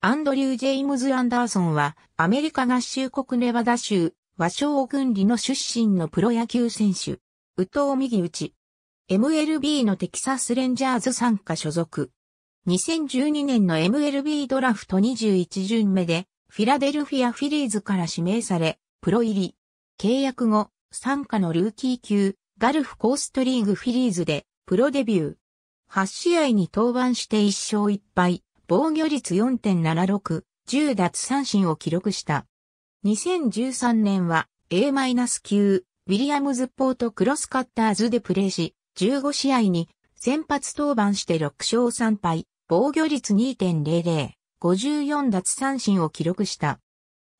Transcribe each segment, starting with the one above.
アンドリュー・ジェイムズ・アンダーソンは、アメリカ合衆国ネバダ州、和尚軍里の出身のプロ野球選手。宇藤右打 MLB のテキサスレンジャーズ参加所属。2012年の MLB ドラフト21巡目で、フィラデルフィア・フィリーズから指名され、プロ入り。契約後、参加のルーキー級、ガルフコーストリーグフィリーズで、プロデビュー。8試合に登板して1勝1敗。防御率4.76、10奪三振を記録した。2013年は A-9、ウィリアムズポートクロスカッターズでプレーし、15試合に先発登板して6勝3敗、防御率2.00、54奪三振を記録した。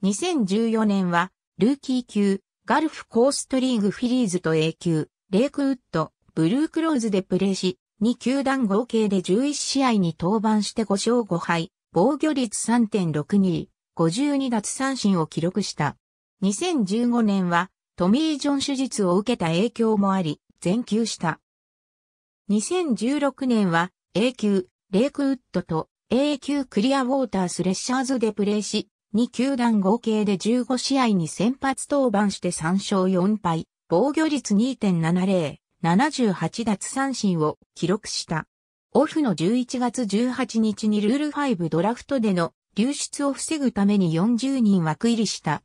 2014年は、ルーキー級、ガルフコーストリーグフィリーズと A 級、レイクウッド、ブルークローズでプレーし、2球団合計で11試合に登板して5勝5敗、防御率3.62、52奪三振を記録した。2015年はトミー・ジョン手術を受けた影響もあり、全休した。2016年は A 級、レイクウッドと A 級クリアウォータースレッシャーズでプレーし、2球団合計で15試合に先発登板して3勝4敗、防御率2.70、78奪三振を記録した。オフの11月18日にルール5ドラフトでの流出を防ぐために40人枠入りした。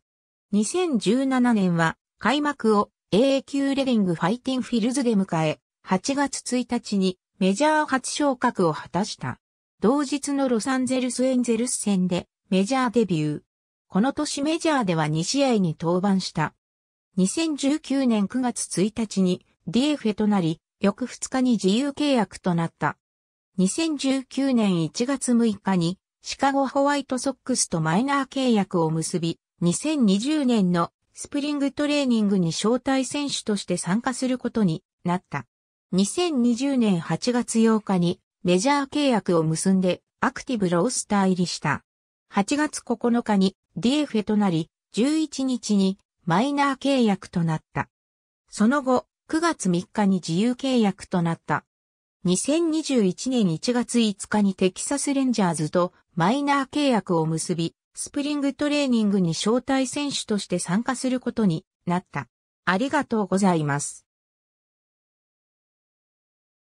2017年は開幕を AA 級レディングファイティンフィルズで迎え、8月1日にメジャー初昇格を果たした。同日のロサンゼルスエンゼルス戦でメジャーデビュー。この年メジャーでは2試合に登板した。2019年9月1日に d f ェとなり、翌2日に自由契約となった。2019年1月6日にシカゴホワイトソックスとマイナー契約を結び、2020年のスプリングトレーニングに招待選手として参加することになった。2020年8月8日にメジャー契約を結んでアクティブロースター入りした。8月9日に d f ェとなり、11日にマイナー契約となった。その後、9月3日に自由契約となった。2021年1月5日にテキサスレンジャーズとマイナー契約を結び、スプリングトレーニングに招待選手として参加することになった。ありがとうございます。